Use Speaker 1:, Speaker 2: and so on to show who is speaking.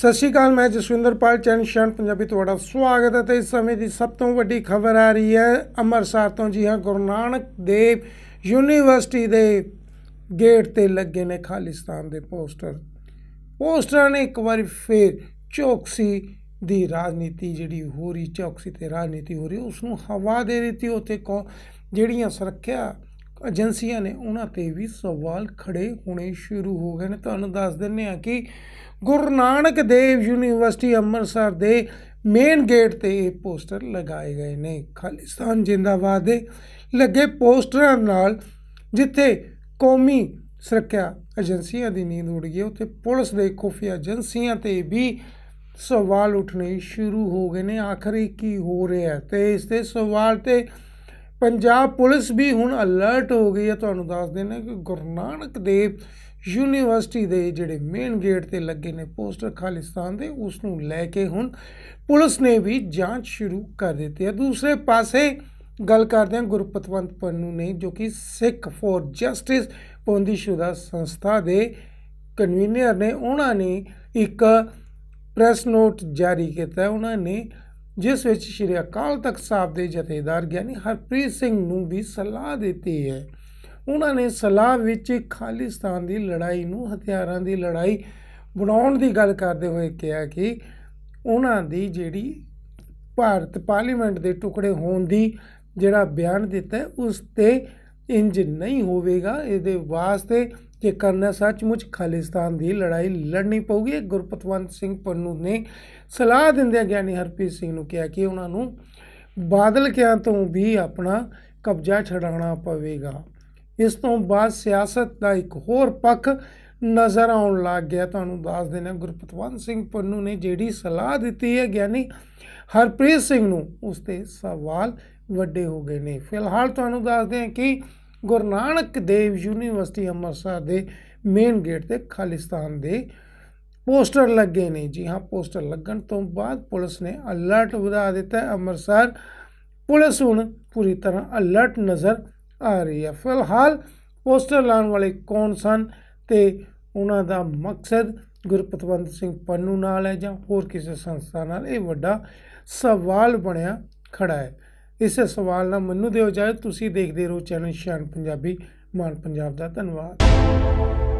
Speaker 1: ਸਤਿ ਸ਼੍ਰੀ ਅਕਾਲ ਮੈਂ ਜਸਵਿੰਦਰਪਾਲ ਚੈਨ ਸ਼ਰਨ ਪੰਜਾਬੀ ਤੁਹਾਡਾ ਸਵਾਗਤ ਹੈ ਤੇ ਇਸ ਸਮੇਂ ਦੀ ਸਭ ਤੋਂ ਵੱਡੀ ਖਬਰ ਆ ਰਹੀ ਹੈ ਅੰਮ੍ਰਿਤਸਰ ਤੋਂ ਜੀ ਹਾਂ ਗੁਰੂ ਨਾਨਕ ਦੇਵ ਯੂਨੀਵਰਸਿਟੀ ਦੇ ਗੇਟ ਤੇ ਲੱਗੇ ਨੇ ਖਾਲਿਸਤਾਨ ਦੇ ਪੋਸਟਰ ਪੋਸਟਰਾਂ ਨੇ ਇੱਕ ਵਾਰ ਫੇਰ ਚੌਕਸੀ ਦੀ ਰਾਜਨੀਤੀ ਜਿਹੜੀ ਹੋ ਰਹੀ ਚੌਕਸੀ ਤੇ ਰਾਜਨੀਤੀ ਹੋ ਰਹੀ ਉਸ ਨੂੰ ਹਵਾ ਦੇ ਰਹੀ ਤੇ ਕੋ ਜਿਹੜੀਆਂ ਸੁਰੱਖਿਆ ਏਜੰਸੀਆਂ ਨੇ ਉਹਨਾਂ ਤੇ ਵੀ ਸਵਾਲ ਖੜੇ ਹੋਣੇ ਸ਼ੁਰੂ ਹੋ ਗਏ ਨੇ ਤੁਹਾਨੂੰ ਦੱਸ ਦਿੰਨੇ ਆ ਕਿ ਗੁਰੂ ਨਾਨਕ ਦੇਵ ਯੂਨੀਵਰਸਿਟੀ ਅੰਮ੍ਰਿਤਸਰ ਦੇ ਮੇਨ ਗੇਟ ਤੇ ਇਹ ਪੋਸਟਰ ਲਗਾਏ ਗਏ ਨੇ ਖਾਲਿਸਤਾਨ ਜਿੰਦਾਬਾਦ ਦੇ ਲੱਗੇ ਪੋਸਟਰਾਂ ਨਾਲ ਜਿੱਥੇ ਕੌਮੀ ਸੁਰੱਖਿਆ ਏਜੰਸੀਆਂ ਦੀ ਨੀਂਦ ਉੱਡ ਗਈ ਉੱਥੇ ਪੁਲਿਸ ਦੇ ਖੁਫੀਆ ਏਜੰਸੀਆਂ ਤੇ ਵੀ ਸਵਾਲ ਉੱਠਣੇ ਸ਼ੁਰੂ ਹੋ ਗਏ ਨੇ ਆਖਰੀ ਕੀ ਹੋ ਰਿਹਾ ਤੇ ਇਸ ਤੇ ਸਵਾਲ ਤੇ ਪੰਜਾਬ ਪੁਲਿਸ ਵੀ ਹੁਣ ਅਲਰਟ ਹੋ ਗਈ ਹੈ ਤੁਹਾਨੂੰ ਦੱਸ ਦੇਣਾ ਕਿ ਗੁਰੂ ਨਾਨਕ ਦੇਵ ਯੂਨੀਵਰਸਿਟੀ ਦੇ ਜਿਹੜੇ ਮੇਨ ਗੇਟ ਤੇ ਲੱਗੇ ਨੇ ਪੋਸਟਰ ਖਾਲਿਸਤਾਨ ਦੇ ਉਸ ਨੂੰ ਲੈ ਕੇ ਹੁਣ ਪੁਲਿਸ ਨੇ ਵੀ ਜਾਂਚ ਸ਼ੁਰੂ ਕਰ ਦਿੱਤੀ ਹੈ ਦੂਸਰੇ ਪਾਸੇ ਗੱਲ ਕਰਦੇ ਹਾਂ ਗੁਰਪਤਵੰਤ ਪੰਨੂ ਨੇ ਜੋ ਕਿ ਸਿੱਖ ਫੋਰ ਜਸਟਿਸ ਸ਼ੁਦਾ ਸੰਸਥਾ ਦੇ ਕਨਵੀਨਰ ਨੇ ਉਹਨਾਂ ਨੇ ਇੱਕ ਪ੍ਰੈਸ ਨੋਟ ਜਾਰੀ ਕੀਤਾ ਉਹਨਾਂ ਨੇ ਜਿਸ ਵਿੱਚ ਸ਼੍ਰੀ ਅਕਾਲ ਤਖਤ ਸਾਹਿਬ ਦੇ ਜਥੇਦਾਰ ਗਿਆਨੀ ਹਰਪ੍ਰੀਤ ਸਿੰਘ ਨੂੰ ਵੀ ਸਲਾਹ ਦਿੱਤੀ ਹੈ ਉਹਨਾਂ ਨੇ ਸਲਾਹ ਵਿੱਚ ਖਾਲਿਸਤਾਨ ਦੀ ਲੜਾਈ ਨੂੰ ਹਥਿਆਰਾਂ ਦੀ ਲੜਾਈ ਬਣਾਉਣ ਦੀ ਗੱਲ ਕਰਦੇ ਹੋਏ ਕਿਹਾ ਕਿ ਉਹਨਾਂ ਦੀ ਜਿਹੜੀ ਭਾਰਤ ਪਾਰਲੀਮੈਂਟ ਦੇ ਟੁਕੜੇ ਹੋਣ ਦੀ ਜਿਹੜਾ ਬਿਆਨ ਦਿੱਤਾ ਉਸ ਤੇ ਇੰਜ ਨਹੀਂ ਹੋਵੇਗਾ ਇਹਦੇ ਵਾਸਤੇ ਕਿ ਕਰਨਾ ਸੱਚਮੁੱਚ ਖਾਲਿਸਤਾਨ ਦੀ ਲੜਾਈ ਲੜਨੀ ਪਊਗੀ ਗੁਰਪਤਵੰਤ ਸਿੰਘ ਪੰਨੂ ਨੇ ਸਲਾਹ ਦਿੰਦਿਆਂ ਗਿਆਨੀ ਹਰਪ੍ਰੀਤ ਸਿੰਘ ਨੂੰ ਕਿਹਾ ਕਿ ਉਹਨਾਂ ਨੂੰ ਬਾਦਲ ਕਿਆਂ ਤੋਂ ਵੀ ਆਪਣਾ ਕਬਜ਼ਾ ਛਡਾਉਣਾ ਪਵੇਗਾ ਇਸ ਤੋਂ ਬਾਅਦ ਸਿਆਸਤ ਦਾ ਇੱਕ ਹੋਰ ਪੱਖ ਨਜ਼ਰ ਆਉਣ ਲੱਗ ਗਿਆ ਤੁਹਾਨੂੰ ਦੱਸ ਦੇਣਾ ਗੁਰਪਤਵੰਤ ਸਿੰਘ ਪੰਨੂ ਨੇ ਜਿਹੜੀ ਸਲਾਹ ਦਿੱਤੀ ਹੈ ਗਿਆਨੀ ਹਰਪ੍ਰੀਤ ਸਿੰਘ ਨੂੰ ਉਸ ਤੇ ਸਵਾਲ ਵੱਡੇ ਹੋ ਗਏ ਨੇ ਫਿਲਹਾਲ ਤੁਹਾਨੂੰ ਦੱਸਦੇ ਹਾਂ ਕਿ ਗੁਰੂ ਨਾਨਕ ਦੇਵ ਯੂਨੀਵਰਸਿਟੀ ਅੰਮ੍ਰਿਤਸਰ ਦੇ ਮੇਨ ਗੇਟ ਤੇ ਖਾਲਿਸਤਾਨ ਦੇ ਪੋਸਟਰ ਲੱਗੇ ਨੇ ਜੀ ਹਾਂ ਪੋਸਟਰ ਲੱਗਣ ਤੋਂ ਬਾਅਦ ਪੁਲਿਸ ਨੇ ਅਲਰਟ ਵਧਾ ਦਿੱਤਾ ਅੰਮ੍ਰਿਤਸਰ ਪੁਲਿਸ ਹੁਣ ਪੂਰੀ ਤਰ੍ਹਾਂ ਅਲਰਟ ਨਜ਼ਰ ਆ ਰਹੀ ਹੈ ਫਿਲਹਾਲ ਪੋਸਟਰ ਲਾਉਣ ਵਾਲੇ ਕੌਣ ਸਨ ਤੇ ਉਹਨਾਂ ਦਾ ਮਕਸਦ ਗੁਰਪਤਵੰਤ ਸਿੰਘ ਪੰਨੂ ਨਾਲ ਹੈ ਜਾਂ ਹੋਰ ਕਿਸੇ ਸੰਸਥਾ ਨਾਲ ਇਹ ਵੱਡਾ ਸਵਾਲ ਬਣਿਆ ਖੜਾ ਹੈ ਇਸ ਸਵਾਲ ਨਾਲ ਮੈਨੂੰ ਦਿਓ ਜਾਏ ਤੁਸੀਂ ਦੇਖਦੇ ਰਹੋ ਚੈਨਲ ਸ਼ਾਨ ਪੰਜਾਬੀ ਮਾਨ ਪੰਜਾਬ ਦਾ ਧੰਨਵਾਦ